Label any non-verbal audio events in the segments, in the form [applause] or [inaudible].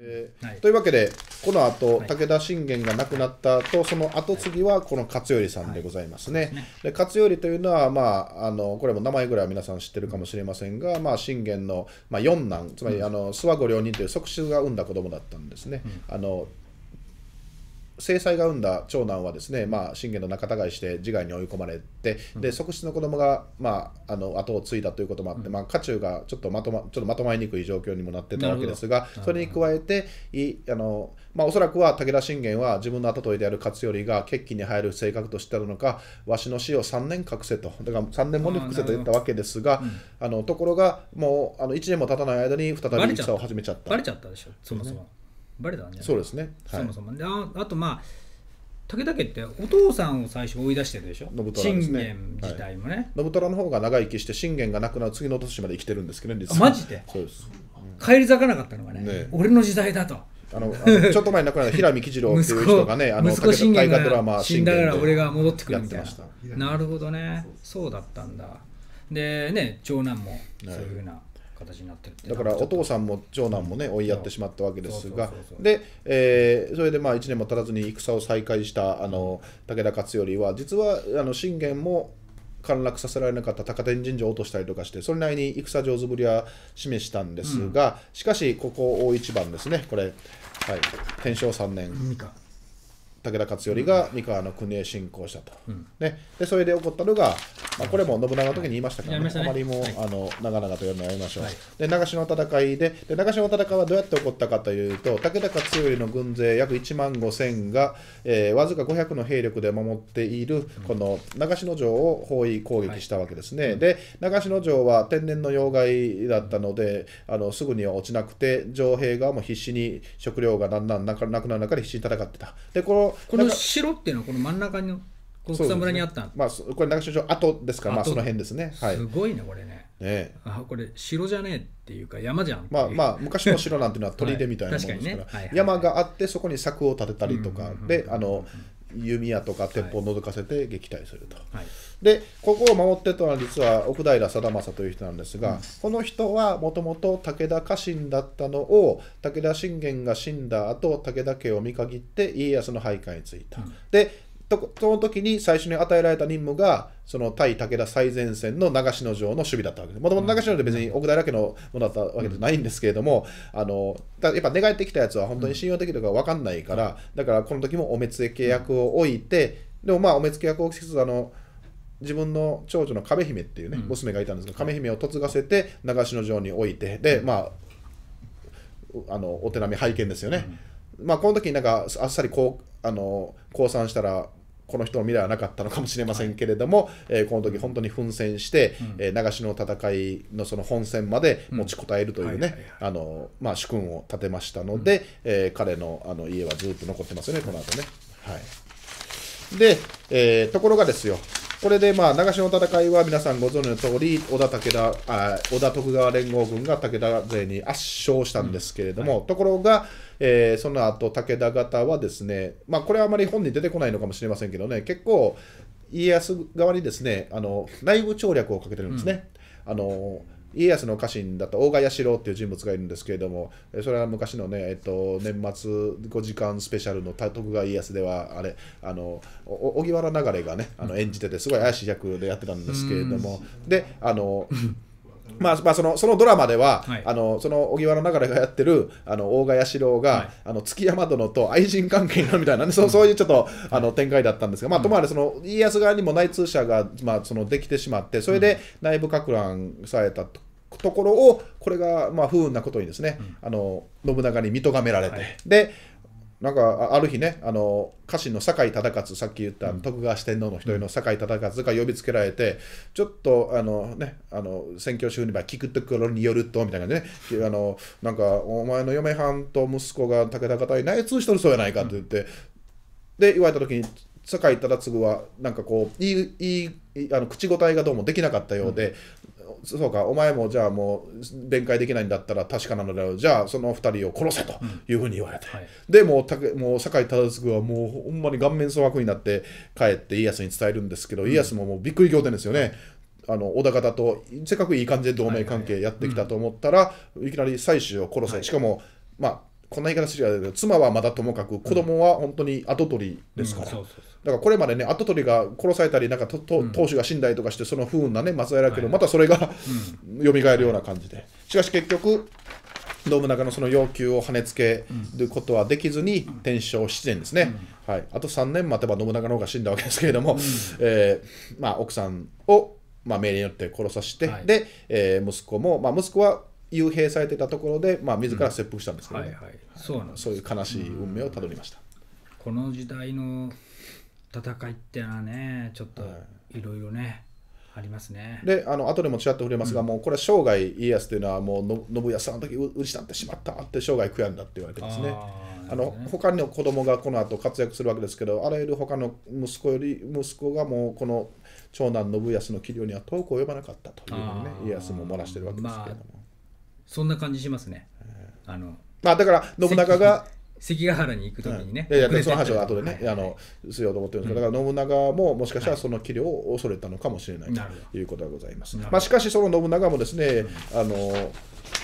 えはい、というわけで、この後、武田信玄が亡くなったと、その後継ぎはこの勝頼さんでございますね。はい、で勝頼というのは、まああの、これも名前ぐらいは皆さん知ってるかもしれませんが、まあ、信玄の、まあ、四男、つまりあの諏訪御両人という側室が産んだ子供だったんですね。うん、あの制裁が生んだ長男はですね、まあ、信玄の仲違いして自害に追い込まれて、うん、で側室の子供がまあ、あの後を継いだということもあって、うん、まあ、家中がちょっとまとまちょっとまとまりにくい状況にもなってたわけですがそれに加えていあの、まあ、おそらくは武田信玄は自分の跡取りである勝頼が決起に入る性格としてあるのかわしの死を3年隠せとだから3年もに隠せと言ったわけですが、うん、あのところがもうあの1年も経たない間に再び戦を始めちゃった。バレちゃったでしょそもそも、ねバレたんじゃないそうですね、はい、そもそもああとまあ武田家ってお父さんを最初追い出してるでしょ信玄、ね、自体もね、はい、信虎の方が長生きして信玄が亡くなる次の年まで生きてるんですけどねマジでそうです、帰り咲かなかったのがね、ね、俺の時代だとあのちょっと前に亡くなった平見次郎っていう人がね [laughs] あの息子信玄が死んだから俺が戻ってくるみたいななるほどねそうだったんだでね長男もそういうふうな、はい形になってるってだからお父さんも長男もね、追いやってしまったわけですが、で、えー、それでまあ1年も経たずに戦を再開したあの武田勝頼は、実はあの信玄も陥落させられなかった高天神城を落としたりとかして、それなりに戦上手ぶりは示したんですが、うん、しかし、ここ大一番ですね、これ、はい、天正3年。武田勝頼が三河の国へ侵攻したと、うんね、でそれで起こったのが、まあ、これも信長の時に言いましたから、ねはいね、あまりも、はい、あの長々と読るのやめましょう、はい、で長篠の戦いでで長篠の戦いはどうやって起こったかというと武田勝頼の軍勢約1万5000が、えー、わずか500の兵力で守っているこの長篠城を包囲攻撃したわけですね、はいで長篠城は天然の要害だったのであのすぐには落ちなくて城兵側も必死に食料がだんだんなくなる中で必死に戦ってたでこのこの城っていうのはこの真ん中の草むらにあった、ね、まあこれ長所あとですからまあその辺ですね、はい、すごいねこれねねあこれ城じゃねえっていうか山じゃんまあまあ昔の城なんていうのは砦みたいなものですから、[laughs] はいねはいはい、山があってそこに柵を立てたりとかで、うんうん、あの弓矢とか鉄砲を覗かせて撃退すると、はい、でここを守ってたのは実は奥平定政という人なんですが、うん、この人はもともと武田家臣だったのを武田信玄が死んだ後武田家を見限って家康の配下についた、うん、でとその時に最初に与えられた任務が、その対武田最前線の長篠城の守備だったわけです。もともと長篠城って別に奥平家のものだったわけじゃないんですけれども、うん、あのやっぱ寝返ってきたやつは本当に信用できるか分かんないから、だからこの時もお目付契約を置いて、でもまあお目付契約を置きつつ、あの自分の長女の亀姫っていうね、娘がいたんですけど、亀姫を嫁がせて長篠城に置いて、で、まあ、あのお手並み拝見ですよね。まあ、この時になんかあっさりこうあの降参したらこの人の未来はなかったのかもしれませんけれども、はい、えー、この時本当に奮戦して、うん、えー、長篠の戦いのその本戦まで持ちこたえるというね主君を立てましたので、うん、えー、彼のあの家はずっと残ってますよねこの後ね。はい、で、えー、ところがですよこれで、まあ、長篠の戦いは皆さんご存知の通り、織田武田あ、織田徳川連合軍が武田勢に圧勝したんですけれども、うんはい、ところが、えー、その後武田方はですね、まあ、これはあまり本に出てこないのかもしれませんけどね、結構、家康側にですね、あの内部調略をかけてるんですね。うん、あの家康の家臣だった大賀八郎っていう人物がいるんですけれどもそれは昔のね、えっと、年末5時間スペシャルの徳川家康ではあれあの荻原流れがねあの演じててすごい怪しい役でやってたんですけれども、であのまあまあ、そのそのドラマでは、はい、あのその荻原流れがやってるあの大賀八郎が、はい、あの月山殿と愛人関係になるみたいな、ね、そうそういうちょっとあの展開だったんですが、まあ、ともあれその家康側にも内通者が、まあ、そのできてしまってそれで内部か乱されたと。ところをこれがまあ不運なことにですね、うん、あの信長に見咎められて、はい、でなんかある日ねあの家臣の酒井忠勝さっき言った徳川四天王の一人の酒井忠勝が呼びつけられて、ちょっとあのねあの選挙収入ば聞くところによるとみたいなねあのなんかお前の嫁はんと息子が武田方に内通しとるそうやないかって言って、で言われた時に酒井忠次はなんかこういいいいあの口答えがどうもできなかったようで、そうかお前もじゃあもう弁解できないんだったら確かなのだろう、じゃあその2人を殺せというふうに言われて、うんはい、でもうたもう酒井忠次はもうほんまに顔面蒼白になって帰って家康に伝えるんですけど、うん、家康ももうびっくり仰天ですよね。あの織田方とせっかくいい感じで同盟関係やってきたと思ったら、いきなり妻子を殺せ、しかも、まあ、こんな言い方するやけど妻はまだともかく子供は本当に跡取りですから、だからこれまでね跡取りが殺されたりなんかとと当主が死んだりとかしてその不運なね松平家の、はまたそれが、うん、蘇るような感じでしかし結局信長のその要求を跳ねつけることはできずに天正7年ですね、うん、はい、あと3年待てば信長の方が死んだわけですけれども、うん、えー、まあ、奥さんを、まあ、命令によって殺させて、はい、で、えー、息子も、まあ、息子は幽閉されてたところで、まあ、自ら切腹したんですけど、ねはいそうそういう悲しい運命をたどりました、この時代の戦いってのはねちょっといろいろね、はいありますねであの後でもちらっと触れますが、うん、もうこれは生涯家康というのはもう信康さんの時失ってしまったって生涯悔やんだって言われてますね。あの、他の子供がこの後活躍するわけですけどあらゆる他の息子より息子がもうこの長男信康の器量には遠く及ばなかったというふうにね家康も漏らしてるわけですけれども。そんな感じしますね。あのまあ、だから信長が関ヶ原に行くときにね、うん、いやいやその話は後でね、はいはい、あのすようと思ってるんですけど、だから信長ももしかしたらその器量を恐れたのかもしれない、はい、ということがございます。まあ、しかし、その信長もですね、あの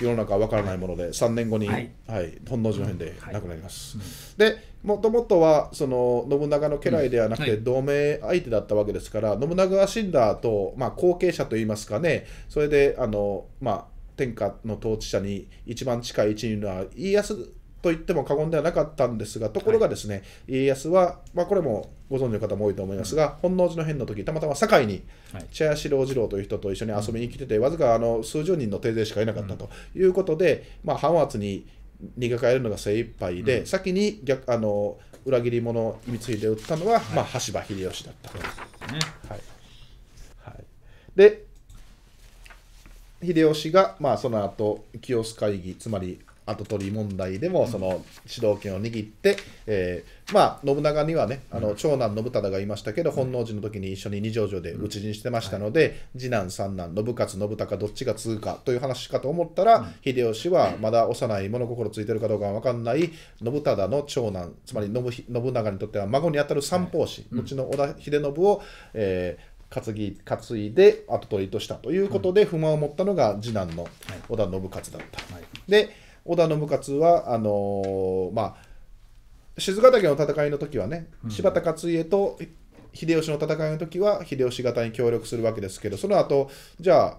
世の中わからないもので、3年後に、はい、はい、本能寺の変で亡くなります。はいうん、で、もともとはその信長の家来ではなくて、同盟相手だったわけですから、うんはい、信長が死んだ後、まあ後継者といいますかね、それであの、まあ、天下の統治者に一番近い位置にいるのは家康と言っても過言ではなかったんですがところがですね、はい、家康は、まあ、これもご存知の方も多いと思いますが、うん、本能寺の変の時たまたま堺に茶屋四郎次郎という人と一緒に遊びに来てて、うわずかあの数十人の定勢しかいなかったということで、うん、まあ、浜圧に逃げ帰るのが精一杯で、先に逆あの裏切り者光秀で撃ったのは、はい、まあ、羽柴秀吉だったと。はい、はい、で秀吉が、まあ、その後清須会議つまり跡取り問題でもその主導権を握って、えー、まあ信長にはねあの長男信忠がいましたけど、本能寺の時に一緒に二条城で討ち死にしてましたので、次男三男信勝信孝どっちが通過という話かと思ったら、秀吉はまだ幼い物心ついてるかどうか分かんない信忠の長男つまり信信長にとっては孫にあたる三法師、うちの織田秀信を、えー、担ぎ担いで跡取りとしたということで不満を持ったのが次男の織田信雄だった。はい、で織田信雄はあのー、まあ静ヶ岳の戦いの時はね、柴田勝家と秀吉の戦いの時は秀吉方に協力するわけですけどその後じゃあ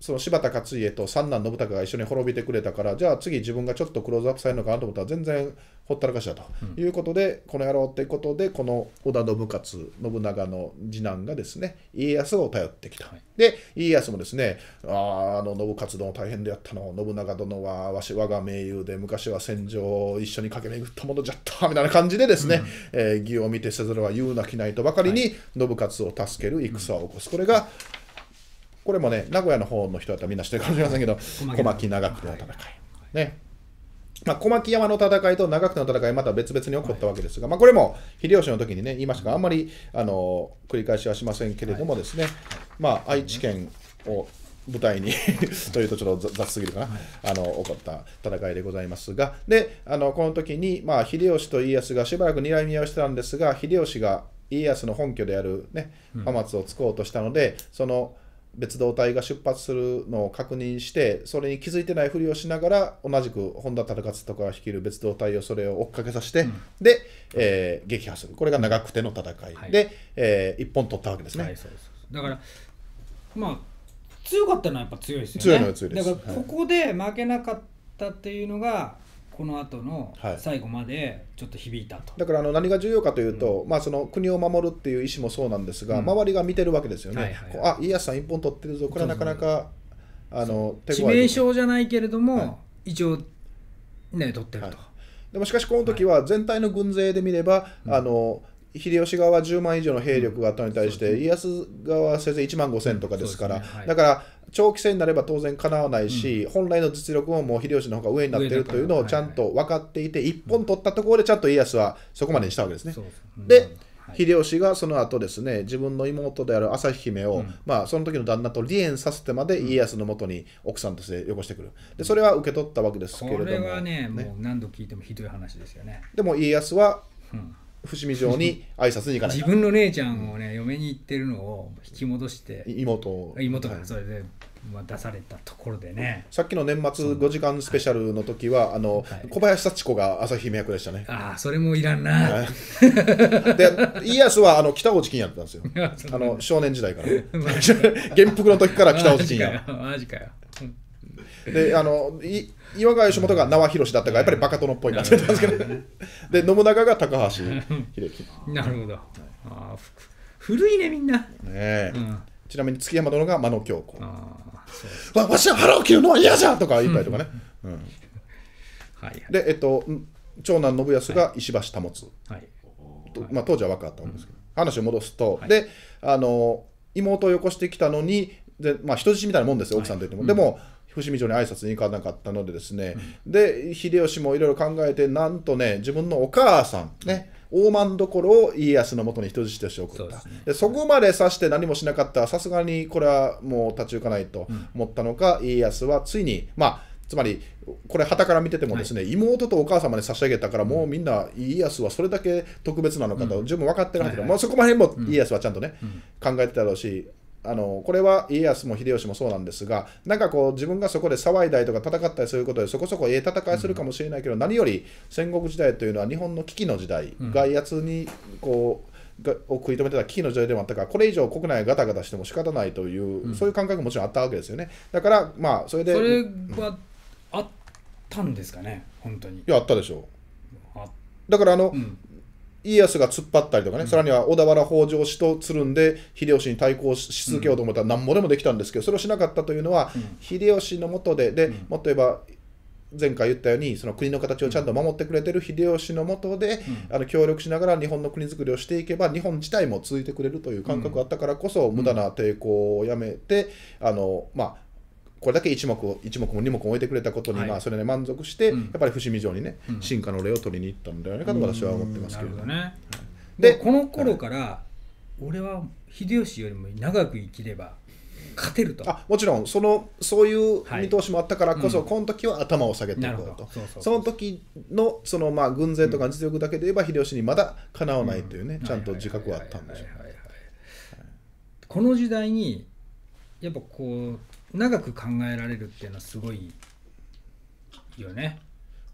その柴田勝家と三男信孝が一緒に滅びてくれたからじゃあ次自分がちょっとクローズアップされるのかなと思ったら全然ほったらかしだと、うん、いうことでこの野郎ってことでこの織田信勝信長の次男がですね家康を頼ってきた、はい、で家康もですね「ああの信勝殿大変でやったの信長殿はわし我が盟友で昔は戦場を一緒に駆け巡ったものじゃった」みたいな感じでですね、うん、えー、義を見てせざるは言うなきないとばかりに、はい、信勝を助ける戦を起こすこれが、うんこれもね、名古屋の方の人だったらみんな知ってるかもしれませんけど、小牧長久手の戦い。ね。まあ、小牧山の戦いと長久手の戦い、また別々に起こったわけですが、まあ、これも秀吉の時にね、言いましたが、あんまり、あの、繰り返しはしませんけれどもですね、まあ、愛知県を舞台に [laughs] というとちょっと雑すぎるかな、はい、あの起こった戦いでございますがであのこの時に、まあ、秀吉と家康がしばらく睨み合いをしてたんですが秀吉が家康の本拠であるね、ね、浜松を突こうとしたのでその別動隊が出発するのを確認してそれに気づいてないふりをしながら同じく本田忠勝とかが率いる別動隊をそれを追っかけさせて、うん、で、えー、撃破するこれが長くての戦い、はい、で、えー、一本取ったわけですね。はい、そうですだからまあ強かったのはやっぱ強いですよね。強いのは強いですだからここで負けなかったっていうのが、はいこの後の最後までちょっと響いたと、はい、だからあの何が重要かというと、うん、まあ、その国を守るっていう意思もそうなんですが、うん、周りが見てるわけですよね、はいはいはい、あ家康さん一本取ってるぞこれはなかなかあの致命傷じゃないけれども、はい、一応ね取ってると、はい、でもしかしこの時は全体の軍勢で見れば、あの秀吉側は10万以上の兵力があったのに対して、家康側はせいぜい1万5千とかですから、うんねはい、だから長期戦になれば当然かなわないし、うん、本来の実力ももう秀吉の方が上になってるというのをちゃんと分かっていて、一本取ったところでちゃんと家康はそこまでにしたわけですね。で、秀吉がその後ですね自分の妹である朝姫を、うん、まあ、その時の旦那と離縁させてまで家康のもとに奥さんとしてよこしてくるでそれは受け取ったわけですけれどもこれはね、ね、もう何度聞いてもひどい話ですよねでも家康は、うん伏見城に [laughs] 挨拶に行かない自分の姉ちゃんをね、嫁に行ってるのを引き戻して妹妹がそれでまあ、出されたところでねさっきの年末5時間スペシャルの時はあの、はい、小林幸子が朝日姫役でしたねああそれもいらんな、で家康はあの北大路金やったんですよ [laughs] あの少年時代から [laughs] [laughs] 元服の時から北大路金やマジかよであのい岩川義元が縄広だったからやっぱりバカ殿っぽいなってたんですけど、ね、で信長が高橋英樹なるほど、はい、あ古いねみんなね、うん、ちなみに築山殿が間野京子わわしは腹を切るのは嫌じゃとか言ったりとかね。はいで、えっと、長男信康が石橋保つ、はいまあ、当時は若かったんですけど、うん、話を戻すと、はい、であの妹をよこしてきたのにで、まあ、人質みたいなもんですよ、奥さんといっても。はい、でも伏見城に挨拶に行かなかったのでですね、で秀吉もいろいろ考えてなんとね自分のお母さんね、大満どころを家康のもとに人質として送ったそ,、ね、でそこまで指して何もしなかったさすがにこれはもう立ち行かないと思ったのか、うん、家康はついにまあつまりこれ旗から見ててもですね、はい、妹とお母様に差し上げたからもうみんな家康はそれだけ特別なのかと十分分かってるはずだ、うん、まあ、そこまでも家康はちゃんとね、考えてたろうしあのこれは家康も秀吉もそうなんですがなんかこう自分がそこで騒いだりとか戦ったりすることでそこそこええ戦いするかもしれないけど、うん、何より戦国時代というのは日本の危機の時代、外圧にこうがを食い止めてた危機の時代でもあったからこれ以上国内がガタガタしても仕方ないという、うん、そういう感覚ももちろんあったわけですよねだからまあそれでそれはあったんですかね本当にいやあったでしょうだからあの、うん、家康が突っ張ったりとかね、うん、さらには小田原北条氏とつるんで秀吉に対抗し続けようと思ったら何もでもできたんですけど、それをしなかったというのは、秀吉のもとでで、もっと言えば前回言ったようにその国の形をちゃんと守ってくれてる秀吉のもとで、うん、あの協力しながら日本の国づくりをしていけば日本自体も続いてくれるという感覚があったからこそ、うん、無駄な抵抗をやめてあのまあこれだけ一目を一目も二目を置いてくれたことに、はい、まあそれで満足して、うん、やっぱり伏見城にね、うん、進化の例を取りに行ったんではないかと私は思ってますけどねでこの頃から、俺は秀吉よりも長く生きれば勝てるとあもちろんそのそういう見通しもあったからこそ、はいうん、この時は頭を下げていこうとその時のそのまあ軍勢とか実力だけで言えば、秀吉にまだかなわないというね、ちゃんと自覚はあったんでしょうこの時代にやっぱこう長く考えられるっていうのはすごいよね。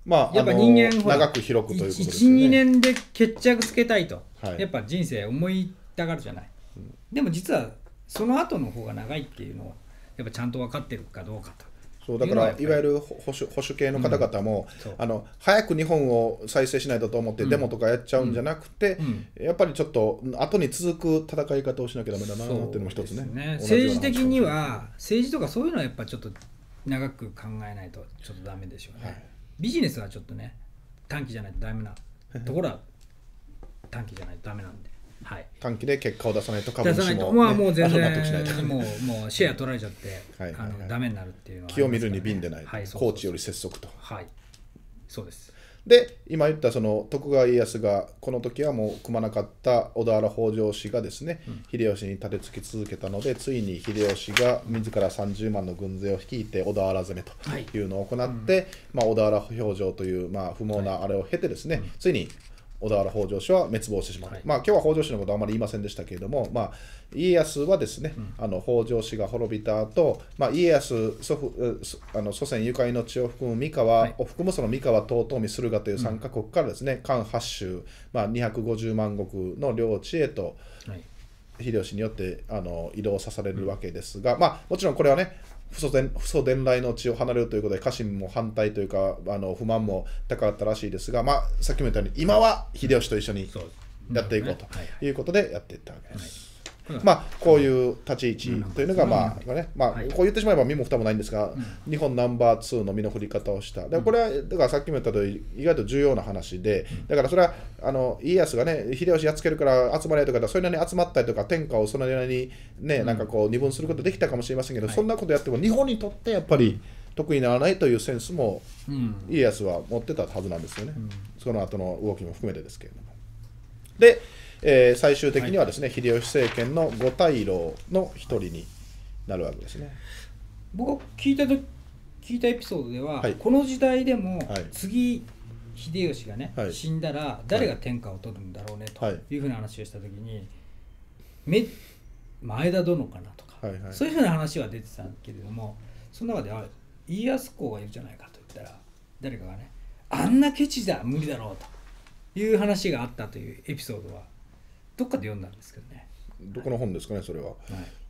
まあ、やっぱ人間長く広くというか、ね。1、2年で決着つけたいと、はい、やっぱ人生思いたがるじゃない。うん、でも実はその後の方が長いっていうのをやっぱちゃんと分かってるかどうかとそうだから、いわゆる保守保守系の方々も、うん、あの早く日本を再生しないとと思って、デモとかやっちゃうんじゃなくて、うん、やっぱりちょっと後に続く戦い方をしなきゃだめだなっていうのも一つね、ね、政治的には、政治とかそういうのはやっぱちょっと長く考えないとちょっとだめでしょうね、はい、ビジネスはちょっとね、短期じゃないとだめなところは短期じゃないとだめなんで。はい、短期で結果を出さないと株主も、ね、出さないと、まあ、もう全然もうもうシェア取られちゃってはいあのダメになるっていうのは、ね、気を見るに瓶でない、はい、コーチより拙速とはいそうですで今言ったその徳川家康がこの時はもう組まなかった小田原北条氏がですね、うん、秀吉に立てつき続けたのでついに秀吉が自ら30万の軍勢を率いて小田原攻めというのを行って、はいうん、まあ、小田原北条という、まあ、不毛なあれを経てですね、はいうん、ついに小田原北条氏は滅亡してしまう、はい、まあ今日は北条氏のことはあまり言いませんでしたけれども、まあ、家康はですね、うん、あの北条氏が滅びた後、まあ家康祖父あの祖先ゆかりの地を含む三河、はい、を含むその三河遠江駿河という参か国からですね、関、うん、8州、まあ、250万石の領地へと、はい秀吉によってあの移動さされるわけですが、まあ、もちろんこれはね不祖伝不祖伝来の地を離れるということで家臣も反対というかあの不満も高かったらしいですが、まあ、さっきも言ったように今は秀吉と一緒にやっていこうということでやっていったわけです。はいはいまあ、こういう立ち位置というのが、まあねまあ、こう言ってしまえば身も蓋もないんですが、日本ナンバー2の身の振り方をした、でこれはだからさっきも言ったとおり、意外と重要な話で、だからそれはあの家康がね、秀吉やっつけるから集まれとか、それなりに集まったりとか、天下をそれなりに、ね、なんかこう、二分することできたかもしれませんけど、そんなことやっても、日本にとってやっぱり、得意ならないというセンスも家康は持ってたはずなんですよね、その後の動きも含めてですけれども。でえー、最終的にはですね、はい、秀吉政権の五大老の一人になるわけですね。僕が聞いたと聞いたエピソードでは、はい、この時代でも次、秀吉がね、はい、死んだら誰が天下を取るんだろうねというふうな話をした時に、め前田殿かなとか、はいはい、そういうふうな話は出てたけれどもその中であ家康公がいるじゃないかと言ったら誰かがねあんなケチじゃ無理だろうという話があったというエピソードはどっかで読んだんですけどねどこの本ですかねそれは、はい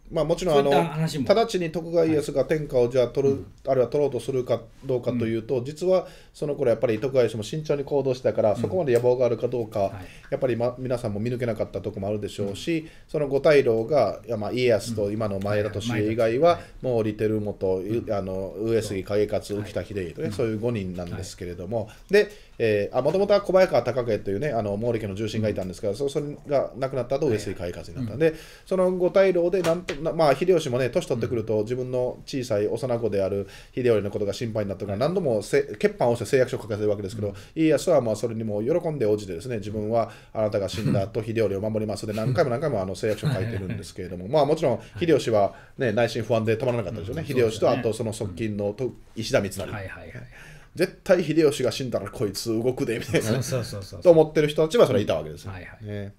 まあ、もちろんあの直ちに徳川家康が天下をじゃあ取る、はいあるいは取ろうとするかどうかというと、うん、実はその頃やっぱり徳川家康も慎重に行動したから、うん、そこまで野望があるかどうか、やっぱり、ま、皆さんも見抜けなかったとこもあるでしょうし、その五大老が、まあ、家康と今の前田利家以外は、もう利輝元、あの上杉景勝浮田秀家とね、そういう5人なんですけれども、でえあ、もともとは小早川隆景というね、あの毛利家の重臣がいたんですが、うん、それが亡くなった後、上杉海一になったんで、うん、その五大老でなんとまあ、秀吉もね、年取ってくると、自分の小さい幼子である秀頼のことが心配になったから、何度もせ欠藩をして誓約書を書かせるわけですけど、家、う、康、ん、はまあそれにも喜んで応じて、ですね自分はあなたが死んだと [laughs] 秀頼を守りますで、何回も何回もあの誓約書を書いてるんですけれども、まあ、もちろん秀吉は、ね、内心不安で止まらなかったでしょうね、秀吉とあとその側近の石田三成。絶対秀吉が死んだらこいつ動くでみたいなそと思ってる人たちはそれいたわけですよ、ね。はいはい